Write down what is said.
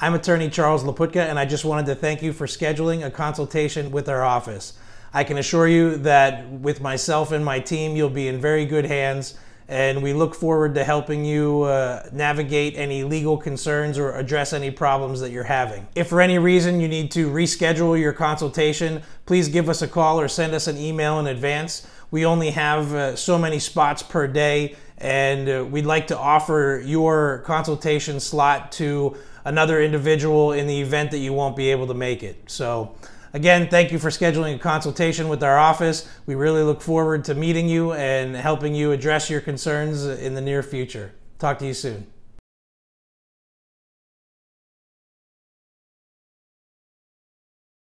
I'm attorney Charles Laputka, and I just wanted to thank you for scheduling a consultation with our office. I can assure you that with myself and my team, you'll be in very good hands, and we look forward to helping you uh, navigate any legal concerns or address any problems that you're having. If for any reason you need to reschedule your consultation, please give us a call or send us an email in advance. We only have uh, so many spots per day and uh, we'd like to offer your consultation slot to another individual in the event that you won't be able to make it. So, again, thank you for scheduling a consultation with our office. We really look forward to meeting you and helping you address your concerns in the near future. Talk to you soon.